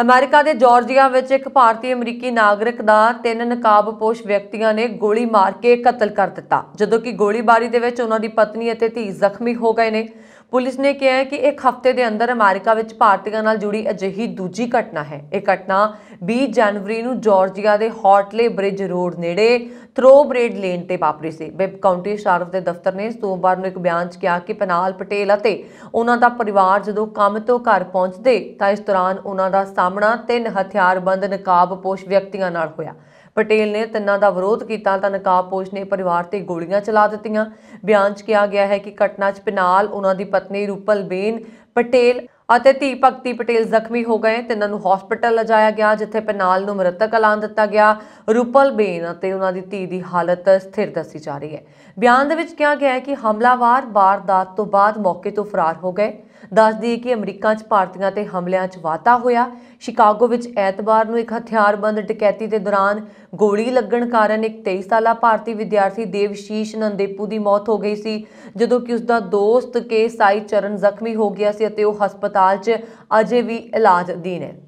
America ਦੇ Georgia ਵਿੱਚ ਇੱਕ ਭਾਰਤੀ ਅਮਰੀਕੀ ਨਾਗਰਿਕ ਦਾ ਤਿੰਨ ਨਕਾਬਪੋਸ਼ ਵਿਅਕਤੀਆਂ ਨੇ ਗੋਲੀ ਮਾਰ ਕੇ ਕਤਲ ਕਰ ਦਿੱਤਾ ਜਦੋਂ ਕਿ ਗੋਲੀਬਾਰੀ ਦੇ ਵਿੱਚ ਉਹਨਾਂ ਦੀ ਪਤਨੀ ਅਤੇ ਧੀ ਜ਼ਖਮੀ ਹੋ ਗਏ ਨੇ ਪੁਲਿਸ ਨੇ ਕਿਹਾ ਹੈ ਕਿ ਇੱਕ ਹਫ਼ਤੇ ਦੇ ਅੰਦਰ ਅਮਰੀਕਾ ਵਿੱਚ ਭਾਰਤੀਆਂ ਨਾਲ ਜੁੜੀ ਅਜਿਹੀ ਦੂਜੀ ਘਟਨਾ ਹੈ ਇਹ ਘਟਨਾ 20 ਜਨਵਰੀ ਨੂੰ ਜਾਰਜੀਆ ਦੇ ਹੌਟਲੇ ਬ੍ਰਿਜ ਰੋਡ ਨੇੜੇ ਥਰੋਬ੍ਰੇਡ ਲੇਨ ਤੇ ਵਾਪਰੀ ਸੀ ਵੈਬ ਕਾਉਂਟੀ ਸ਼ਾਰਫ ਦੇ ਦਫ਼ਤਰ ਨੇ ਸੋਮਵਾਰ ਨੂੰ ਇੱਕ ਬਿਆਨ 'ਚ ਕਿਹਾ ਕਿ ਪਨਾਲ ਪਟੇਲ ਅਤੇ ਉਹਨਾਂ ਦਾ ਪਰਿਵਾਰ ਜਦੋਂ ਕੰਮ ਤੋਂ ਘਰ ਪਹੁੰਚਦੇ ਤਾਂ ਇਸ ਦੌਰਾਨ ਉਹਨਾਂ ਦਾ ਸਾਹਮਣਾ ਤਿੰਨ ਹਥਿਆਰਬੰਦ ਨਕਾਬਪੋਸ਼ ਵਿਅਕਤੀਆਂ ਨਾਲ ਹੋਇਆ ਪਟੇਲ ਨੇ ਤਿੰਨਾਂ ਦਾ ਵਿਰੋਧ ਕੀਤਾ ਤਾਂ ਨਕਾਬਪੋਸ਼ ਨੇ ਪਰਿਵਾਰ ਤੇ ਗੋਲੀਆਂ ਚਲਾ ਦਿੱਤੀਆਂ ਬਿਆਨ 'ਚ ਕਿਹਾ ਗਿਆ ਹੈ ਕਿ ਘਟਨਾ 'ਚ ਪਿਨਾਲ ਉਹਨਾਂ ਦੀ ਪਤਨੀ ਰੂਪਲ ਬੇਨ ਪਟੇਲ ਅਤੇ ਧੀ ਭਗਤੀ ਪਟੇਲ ਜ਼ਖਮੀ ਹੋ ਗਏ ਤਿੰਨਾਂ ਨੂੰ ਹਸਪਤਾਲ ਲਿਜਾਇਆ ਗਿਆ ਜਿੱਥੇ ਪਿਨਾਲ ਨੂੰ ਮ੍ਰਿਤਕ ਐਲਾਨ ਦਿੱਤਾ ਗਿਆ ਰੂਪਲ ਬੇਨ ਅਤੇ ਉਹਨਾਂ ਦੀ ਧੀ ਦੀ ਹਾਲਤ ਸਥਿਰ ਦੱਸੀ ਜਾ ਰਹੀ ਹੈ ਬਿਆਨ ਦੇ ਵਿੱਚ ਕਿਹਾ ਗਿਆ ਹੈ ਕਿ ਹਮਲਾਵਾਰ ਬਾਰਦਾਤ ਤੋਂ ਬਾਅਦ ਮੌਕੇ ਤੋਂ ਫਰਾਰ ਹੋ ਗਏ ਦੱਸਦੀ ਹੈ ਕਿ ਅਮਰੀਕਾ 'ਚ ਭਾਰਤੀਆਂ ਤੇ ਹਮਲਿਆਂ 'ਚ ਵਾਤਾ ਹੋਇਆ ਸ਼ਿਕਾਗੋ ਵਿੱਚ ਐਤਵਾਰ ਨੂੰ ਇੱਕ ਹਥਿਆਰਬੰਦ ਡਕੈਤੀ ਦੇ ਦੌਰਾਨ ਗੋਲੀ ਲੱਗਣ ਕਾਰਨ ਇੱਕ 23 ਸਾਲਾ ਭਾਰਤੀ ਵਿਦਿਆਰਥੀ ਦੇਵਸ਼ੀਸ਼ ਨੰਦੇਪੂ ਦੀ ਮੌਤ ਹੋ ਗਈ ਸੀ ਜਦੋਂ ਕਿ ਉਸ ਦਾ ਦੋਸਤ ਕੇ ਸਾਈ ਚਰਨ ਜ਼ਖਮੀ ਹੋ ਗਿਆ ਸੀ ਅਤੇ ਉਹ ਹਸਪਤਾਲ 'ਚ ਅਜੇ ਵੀ ਇਲਾਜ ਅਧੀਨ ਹੈ